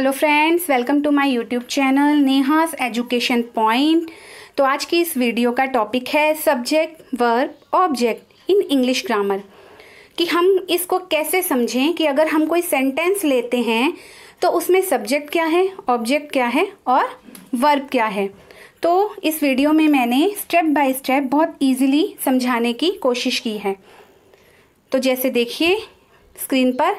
hello friends welcome to my YouTube channel Neha's education point तो आज की इस वीडियो का टॉपिक है subject verb object in English grammar कि हम इसको कैसे समझें कि अगर हम कोई सेंटेंस लेते हैं तो उसमें सब्जेक्ट क्या है ऑब्जेक्ट क्या है और वर्ब क्या है तो इस वीडियो में मैंने स्टेप बाय स्टेप बहुत ईजिली समझाने की कोशिश की है तो जैसे देखिए स्क्रीन पर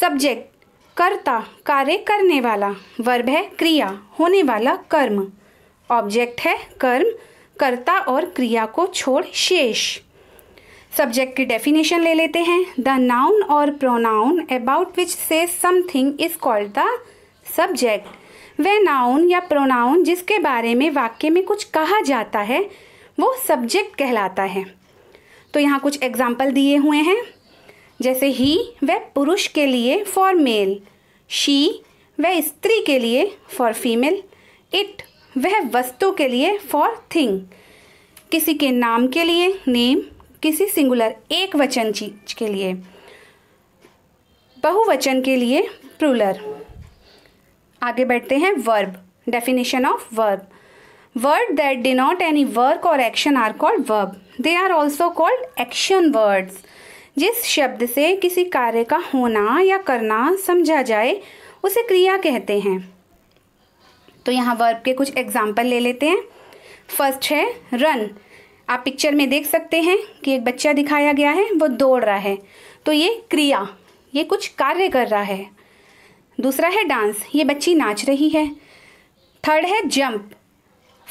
सब्जेक्ट कर्ता कार्य करने वाला वर्ब है क्रिया होने वाला कर्म ऑब्जेक्ट है कर्म कर्ता और क्रिया को छोड़ शेष सब्जेक्ट की डेफिनेशन ले लेते हैं द नाउन और प्रोनाउन अबाउट विच से something is called the subject वह नाउन या प्रोनाउन जिसके बारे में वाक्य में कुछ कहा जाता है वो सब्जेक्ट कहलाता है तो यहाँ कुछ एग्जाम्पल दिए हुए हैं जैसे ही वह पुरुष के लिए फॉर मेल शी वह स्त्री के लिए फॉर फीमेल इट वह वस्तु के लिए फॉर थिंग किसी के नाम के लिए नेम किसी सिंगुलर एक वचन चीज के लिए बहुवचन के लिए प्रूलर आगे बढ़ते हैं verb definition of verb word that denote any work or action are called verb they are also called action words जिस शब्द से किसी कार्य का होना या करना समझा जाए उसे क्रिया कहते हैं तो यहाँ वर्ब के कुछ एग्जाम्पल ले लेते हैं फर्स्ट है रन आप पिक्चर में देख सकते हैं कि एक बच्चा दिखाया गया है वो दौड़ रहा है तो ये क्रिया ये कुछ कार्य कर रहा है दूसरा है डांस ये बच्ची नाच रही है थर्ड है जंप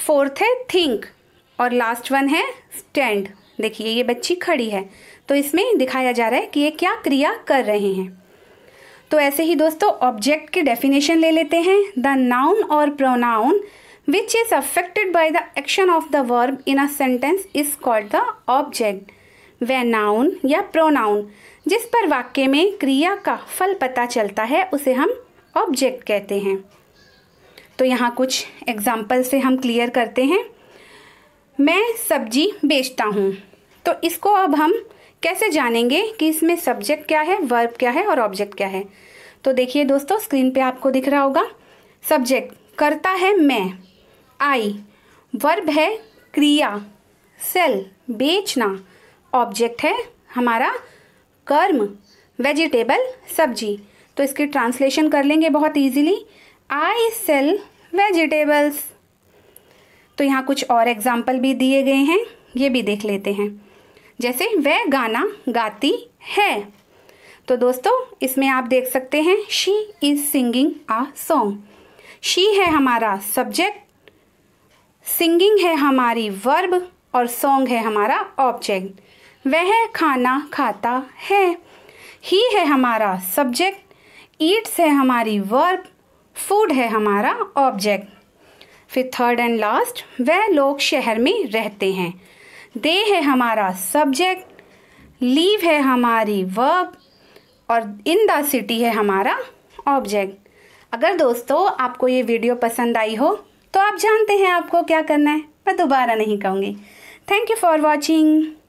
फोर्थ है थिंक और लास्ट वन है स्टैंड देखिए ये बच्ची खड़ी है तो इसमें दिखाया जा रहा है कि ये क्या क्रिया कर रहे हैं तो ऐसे ही दोस्तों ऑब्जेक्ट के डेफिनेशन ले लेते हैं द नाउन और pronoun which is affected by the action of the verb in a sentence is called the object वे नाउन या प्रोनाउन जिस पर वाक्य में क्रिया का फल पता चलता है उसे हम ऑब्जेक्ट कहते हैं तो यहाँ कुछ एग्जाम्पल से हम क्लियर करते हैं मैं सब्जी बेचता हूँ तो इसको अब हम कैसे जानेंगे कि इसमें सब्जेक्ट क्या है वर्ब क्या है और ऑब्जेक्ट क्या है तो देखिए दोस्तों स्क्रीन पे आपको दिख रहा होगा सब्जेक्ट करता है मैं आई वर्ब है क्रिया सेल बेचना ऑब्जेक्ट है हमारा कर्म वेजिटेबल सब्जी तो इसकी ट्रांसलेशन कर लेंगे बहुत इजीली आई सेल वेजिटेबल्स तो यहाँ कुछ और एग्जाम्पल भी दिए गए हैं ये भी देख लेते हैं जैसे वह गाना गाती है तो दोस्तों इसमें आप देख सकते हैं she is singing a song she है हमारा सब्जेक्ट सिंगिंग है हमारी वर्ब और सॉन्ग है हमारा ऑब्जेक्ट वह खाना खाता है ही है हमारा सब्जेक्ट ईट्स है हमारी वर्ब फूड है हमारा ऑब्जेक्ट फिर थर्ड एंड लास्ट वह लोग शहर में रहते हैं दे है हमारा सब्जेक्ट लीव है हमारी वर्ब और इन द सिटी है हमारा ऑब्जेक्ट अगर दोस्तों आपको ये वीडियो पसंद आई हो तो आप जानते हैं आपको क्या करना है मैं दोबारा नहीं कहूँगी थैंक यू फॉर वॉचिंग